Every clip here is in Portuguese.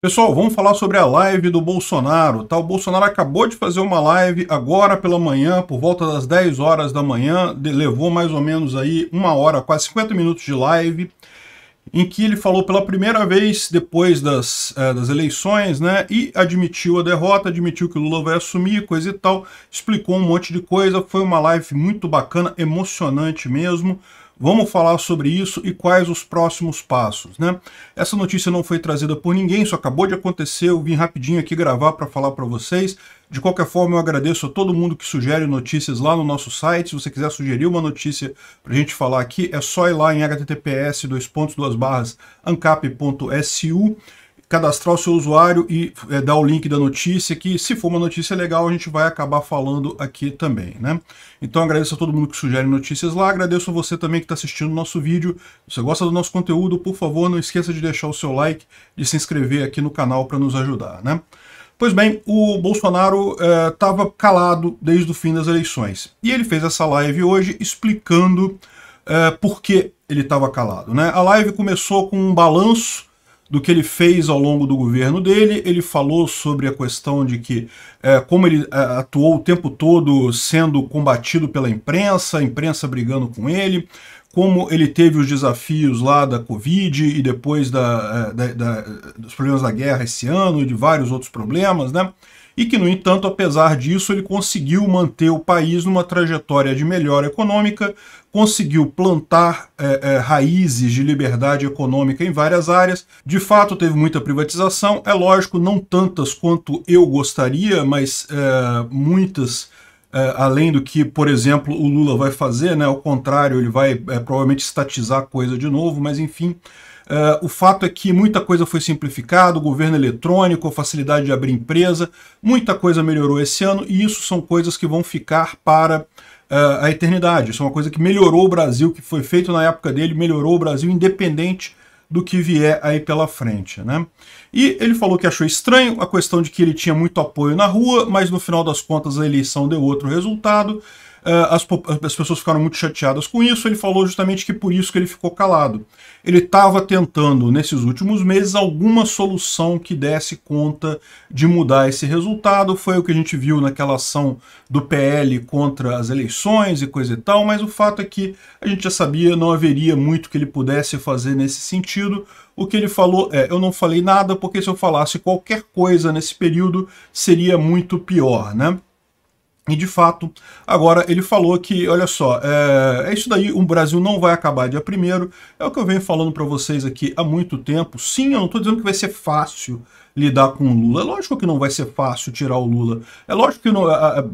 Pessoal, vamos falar sobre a live do Bolsonaro, tá? O Bolsonaro acabou de fazer uma live agora pela manhã, por volta das 10 horas da manhã, levou mais ou menos aí uma hora, quase 50 minutos de live, em que ele falou pela primeira vez depois das, é, das eleições, né? E admitiu a derrota, admitiu que o Lula vai assumir, coisa e tal, explicou um monte de coisa, foi uma live muito bacana, emocionante mesmo, Vamos falar sobre isso e quais os próximos passos, né? Essa notícia não foi trazida por ninguém, isso acabou de acontecer, eu vim rapidinho aqui gravar para falar para vocês. De qualquer forma, eu agradeço a todo mundo que sugere notícias lá no nosso site. Se você quiser sugerir uma notícia para a gente falar aqui, é só ir lá em https://ancap.su cadastrar o seu usuário e é, dar o link da notícia, que se for uma notícia legal, a gente vai acabar falando aqui também, né? Então agradeço a todo mundo que sugere notícias lá, agradeço a você também que está assistindo o nosso vídeo. Se você gosta do nosso conteúdo, por favor, não esqueça de deixar o seu like e se inscrever aqui no canal para nos ajudar, né? Pois bem, o Bolsonaro estava eh, calado desde o fim das eleições. E ele fez essa live hoje explicando eh, por que ele estava calado. Né? A live começou com um balanço do que ele fez ao longo do governo dele. Ele falou sobre a questão de que, é, como ele é, atuou o tempo todo sendo combatido pela imprensa, a imprensa brigando com ele, como ele teve os desafios lá da Covid e depois da, é, da, da, dos problemas da guerra esse ano e de vários outros problemas, né? e que, no entanto, apesar disso, ele conseguiu manter o país numa trajetória de melhora econômica, conseguiu plantar é, é, raízes de liberdade econômica em várias áreas. De fato, teve muita privatização, é lógico, não tantas quanto eu gostaria, mas é, muitas. É, além do que, por exemplo, o Lula vai fazer, né? ao contrário, ele vai é, provavelmente estatizar a coisa de novo, mas enfim, Uh, o fato é que muita coisa foi simplificada, o governo eletrônico, a facilidade de abrir empresa, muita coisa melhorou esse ano e isso são coisas que vão ficar para uh, a eternidade. Isso é uma coisa que melhorou o Brasil, que foi feito na época dele, melhorou o Brasil independente do que vier aí pela frente, né? E ele falou que achou estranho a questão de que ele tinha muito apoio na rua, mas no final das contas a eleição deu outro resultado eh, as, as pessoas ficaram muito chateadas com isso. Ele falou justamente que por isso que ele ficou calado. Ele estava tentando, nesses últimos meses, alguma solução que desse conta de mudar esse resultado. Foi o que a gente viu naquela ação do PL contra as eleições e coisa e tal, mas o fato é que a gente já sabia, não haveria muito que ele pudesse fazer nesse sentido. O que ele falou é: eu não falei nada, porque se eu falasse qualquer coisa nesse período, seria muito pior, né? E de fato, agora ele falou que, olha só, é, é isso daí, o Brasil não vai acabar dia primeiro. É o que eu venho falando para vocês aqui há muito tempo. Sim, eu não estou dizendo que vai ser fácil lidar com o Lula. É lógico que não vai ser fácil tirar o Lula. É lógico que não, a, a, a,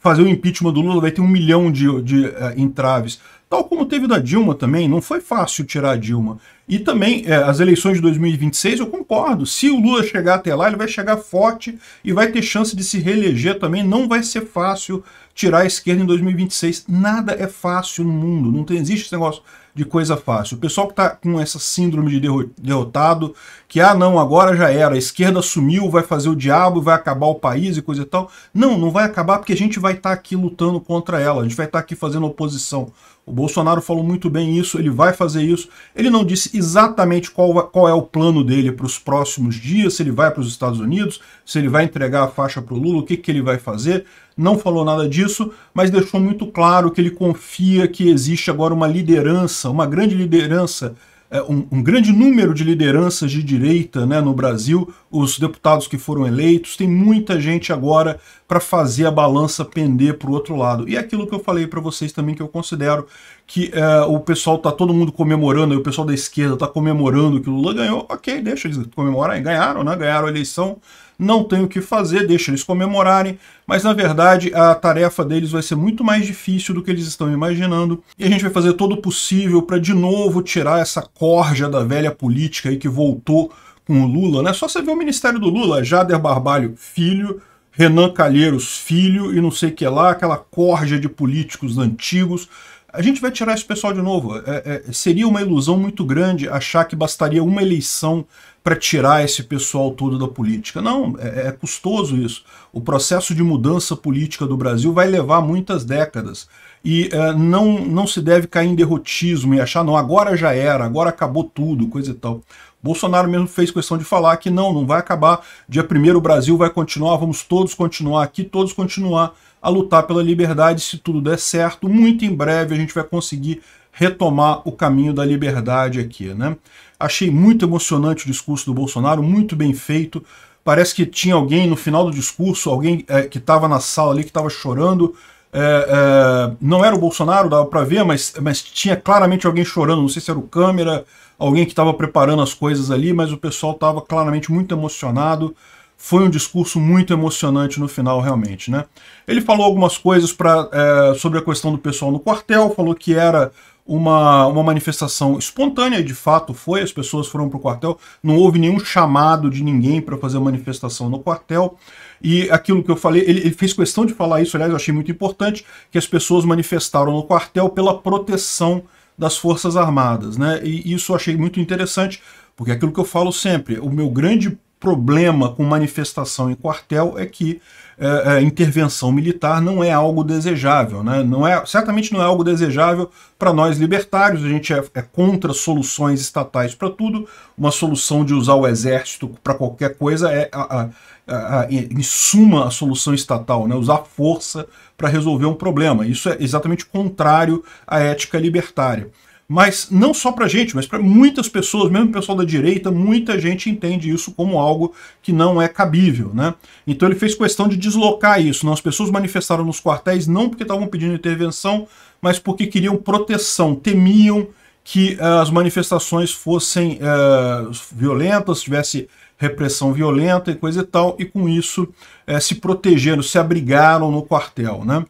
fazer o impeachment do Lula vai ter um milhão de, de é, entraves. Tal como teve da Dilma também, não foi fácil tirar a Dilma. E também é, as eleições de 2026, eu concordo. Se o Lula chegar até lá, ele vai chegar forte e vai ter chance de se reeleger também. Não vai ser fácil tirar a esquerda em 2026. Nada é fácil no mundo. Não tem, existe esse negócio de coisa fácil. O pessoal que está com essa síndrome de derrotado, que, ah, não, agora já era, a esquerda sumiu, vai fazer o diabo, vai acabar o país e coisa e tal. Não, não vai acabar porque a gente vai estar tá aqui lutando contra ela, a gente vai estar tá aqui fazendo oposição. O Bolsonaro falou muito bem isso, ele vai fazer isso. Ele não disse exatamente qual, qual é o plano dele para os próximos dias, se ele vai para os Estados Unidos, se ele vai entregar a faixa para o Lula, o que, que ele vai fazer. Não falou nada disso, mas deixou muito claro que ele confia que existe agora uma liderança, uma grande liderança é, um, um, grande número de lideranças de direita né, no Brasil, os deputados que foram eleitos, tem muita gente agora para fazer a balança pender para o outro lado. E é aquilo que eu falei para vocês também, que eu considero que é, o pessoal tá todo mundo comemorando, o pessoal da esquerda tá comemorando que o Lula ganhou, ok, deixa eles comemorarem, ganharam, né? Ganharam a eleição, não tem o que fazer, deixa eles comemorarem, mas na verdade a tarefa deles vai ser muito mais difícil do que eles estão imaginando, e a gente vai fazer todo o possível para de novo tirar essa corja da velha política aí que voltou com o Lula, né? Só você ver o ministério do Lula, Jader Barbalho, filho, Renan Calheiros, filho, e não sei o que lá, aquela corja de políticos antigos a gente vai tirar esse pessoal de novo. É, é, seria uma ilusão muito grande achar que bastaria uma eleição para tirar esse pessoal todo da política. Não, é, é, custoso isso. O processo de mudança política do Brasil vai levar muitas décadas. E é, não, não se deve cair em derrotismo e achar, não, agora já era, agora acabou tudo, coisa e tal. Bolsonaro mesmo fez questão de falar que não, não vai acabar. Dia 1 o Brasil vai continuar, vamos todos continuar aqui, todos continuar a lutar pela liberdade. Se tudo der certo, muito em breve a gente vai conseguir retomar o caminho da liberdade aqui. Né? Achei muito emocionante o discurso do Bolsonaro, muito bem feito. Parece que tinha alguém no final do discurso, alguém é, que estava na sala ali, que estava chorando, é, é, não era o Bolsonaro, dava para ver, mas, mas tinha claramente alguém chorando. Não sei se era o câmera, alguém que estava preparando as coisas ali, mas o pessoal estava claramente muito emocionado. Foi um discurso muito emocionante no final, realmente. Né? Ele falou algumas coisas pra, é, sobre a questão do pessoal no quartel, falou que era uma, uma manifestação espontânea, de fato foi, as pessoas foram para o quartel, não houve nenhum chamado de ninguém para fazer manifestação no quartel. E aquilo que eu falei, ele, ele, fez questão de falar isso, aliás, eu achei muito importante, que as pessoas manifestaram no quartel pela proteção das Forças Armadas. Né? E isso eu achei muito interessante, porque é aquilo que eu falo sempre, o meu grande problema com manifestação em quartel é que é, é, intervenção militar não é algo desejável, né? não é, certamente não é algo desejável para nós libertários, a gente é, é contra soluções estatais para tudo, uma solução de usar o exército para qualquer coisa é, a, a, a, em suma, a solução estatal, né? usar força para resolver um problema. Isso é exatamente contrário à ética libertária mas não só para gente, mas para muitas pessoas, mesmo o pessoal da direita, muita gente entende isso como algo que não é cabível. Né? Então ele fez questão de deslocar isso. Não, né? as pessoas manifestaram nos quartéis não porque estavam pedindo intervenção, mas porque queriam proteção, temiam que uh, as manifestações fossem uh, violentas, tivesse repressão violenta e coisa e tal, e com isso uh, se protegeram, se abrigaram no quartel. Né?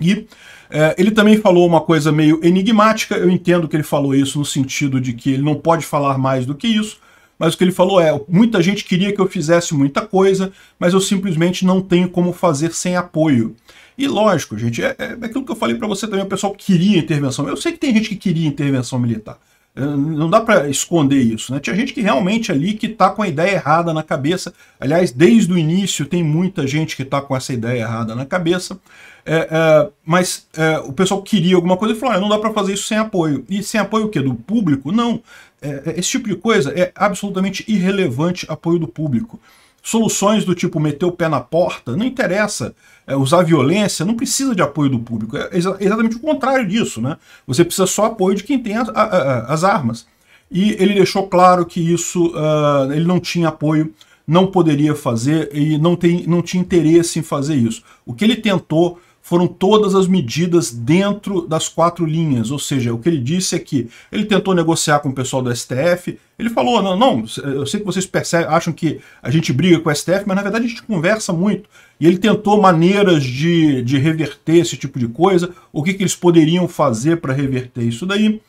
E é, ele também falou uma coisa meio enigmática, eu entendo que ele falou isso no sentido de que ele não pode falar mais do que isso, mas o que ele falou é, muita gente queria que eu fizesse muita coisa, mas eu simplesmente não tenho como fazer sem apoio. E lógico, gente, é, é, é aquilo que eu falei para você também, o pessoal queria intervenção. Eu sei que tem gente que queria intervenção militar, é, não dá para esconder isso. Né? Tinha gente que realmente ali que está com a ideia errada na cabeça. Aliás, desde o início tem muita gente que está com essa ideia errada na cabeça. É, é, mas é, o pessoal queria alguma coisa e falou, não dá para fazer isso sem apoio. E sem apoio o quê? Do público? Não. É, é, esse tipo de coisa é absolutamente irrelevante apoio do público. Soluções do tipo meter o pé na porta, não interessa é, usar violência, não precisa de apoio do público. É exatamente o contrário disso. Né? Você precisa só apoio de quem tem a, a, a, as armas. E ele deixou claro que isso uh, ele não tinha apoio, não poderia fazer e não, tem, não tinha interesse em fazer isso. O que ele tentou foram todas as medidas dentro das quatro linhas. Ou seja, o que ele disse é que ele tentou negociar com o pessoal do STF, ele falou, não, não, eu sei que vocês percebem, acham que a gente briga com o STF, mas na verdade a gente conversa muito. E ele tentou maneiras de, de reverter esse tipo de coisa, o que, que eles poderiam fazer para reverter isso daí.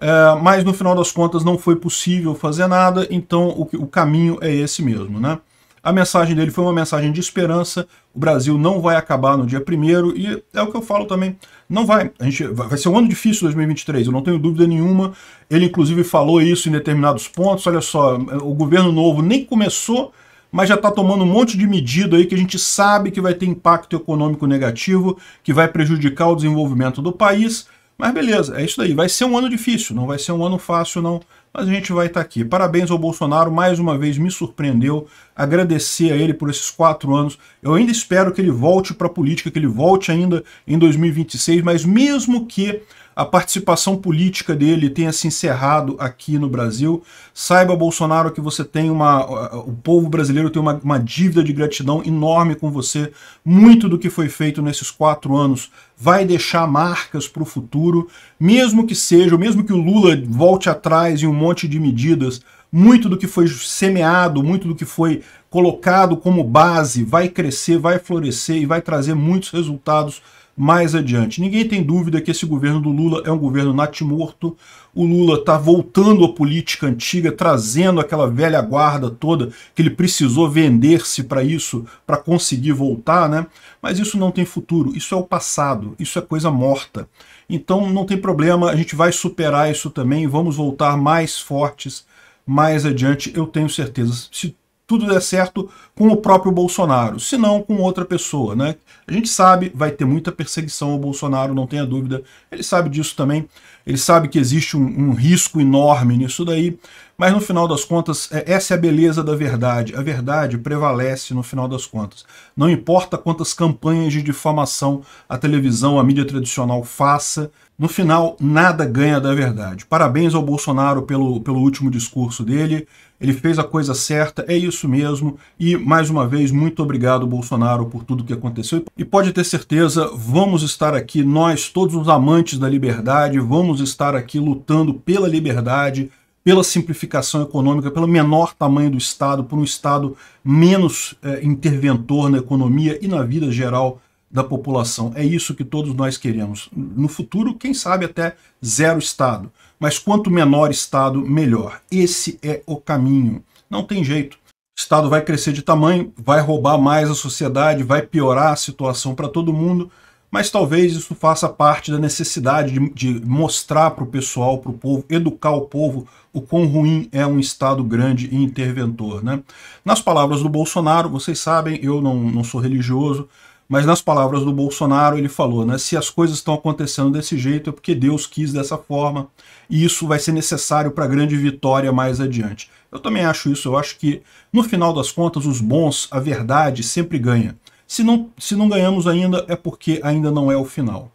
É, mas no final das contas não foi possível fazer nada, então o, o caminho é esse mesmo, né? A mensagem dele foi uma mensagem de esperança. O Brasil não vai acabar no dia primeiro e é o que eu falo também. Não vai. A gente vai ser um ano difícil 2023. Eu não tenho dúvida nenhuma. Ele inclusive falou isso em determinados pontos. Olha só, o governo novo nem começou, mas já está tomando um monte de medida aí que a gente sabe que vai ter impacto econômico negativo, que vai prejudicar o desenvolvimento do país. Mas beleza, é isso daí. Vai ser um ano difícil. Não vai ser um ano fácil não mas a gente vai estar tá aqui. Parabéns ao Bolsonaro, mais uma vez me surpreendeu, agradecer a ele por esses quatro anos. Eu ainda espero que ele volte para a política, que ele volte ainda em 2026, mas mesmo que a participação política dele tenha se encerrado aqui no Brasil, saiba, Bolsonaro, que você tem uma... o povo brasileiro tem uma, uma dívida de gratidão enorme com você. Muito do que foi feito nesses quatro anos vai deixar marcas para o futuro, mesmo que seja, mesmo que o Lula volte atrás em um monte de medidas, muito do que foi semeado, muito do que foi colocado como base vai crescer, vai florescer e vai trazer muitos resultados mais adiante. Ninguém tem dúvida que esse governo do Lula é um governo natimorto. O Lula está voltando à política antiga, trazendo aquela velha guarda toda que ele precisou vender-se para isso, para conseguir voltar, né? Mas isso não tem futuro, isso é o passado, isso é coisa morta. Então não tem problema, a gente vai superar isso também, vamos voltar mais fortes mais adiante, eu tenho certeza. Se tudo der certo com o próprio Bolsonaro, se não com outra pessoa, né? A gente sabe, vai ter muita perseguição ao Bolsonaro, não tenha dúvida. Ele sabe disso também. Ele sabe que existe um, um risco enorme nisso daí, mas no final das contas, é, essa é a beleza da verdade. A verdade prevalece no final das contas. Não importa quantas campanhas de difamação a televisão, a mídia tradicional faça, no final, nada ganha da verdade. Parabéns ao Bolsonaro pelo, pelo último discurso dele. Ele fez a coisa certa, é isso mesmo. E, mais uma vez, muito obrigado, Bolsonaro, por tudo que aconteceu. E pode ter certeza, vamos estar aqui, nós, todos os amantes da liberdade, vamos estar aqui lutando pela liberdade, pela simplificação econômica, pelo menor tamanho do Estado, por um Estado menos é, interventor na economia e na vida geral da população. É isso que todos nós queremos. No futuro, quem sabe até zero Estado. Mas quanto menor Estado, melhor. Esse é o caminho. Não tem jeito. O Estado vai crescer de tamanho, vai roubar mais a sociedade, vai piorar a situação para todo mundo mas talvez isso faça parte da necessidade de, de mostrar para o pessoal, para o povo, educar o povo o quão ruim é um Estado grande e interventor. Né? Nas palavras do Bolsonaro, vocês sabem, eu não, não sou religioso, mas nas palavras do Bolsonaro ele falou, né, se as coisas estão acontecendo desse jeito é porque Deus quis dessa forma e isso vai ser necessário para a grande vitória mais adiante. Eu também acho isso, eu acho que no final das contas os bons, a verdade sempre ganha. Se não, se não ganhamos ainda, é porque ainda não é o final.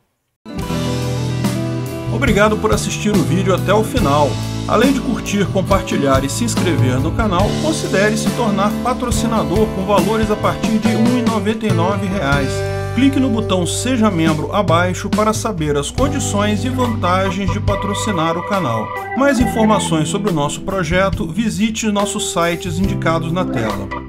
Obrigado por assistir o vídeo até o final. Além de curtir, compartilhar e se inscrever no canal, considere se tornar patrocinador com valores a partir de R$ 1,99 clique no botão Seja Membro abaixo para saber as condições e vantagens de patrocinar o canal. Mais informações sobre o nosso projeto, visite nossos sites indicados na tela.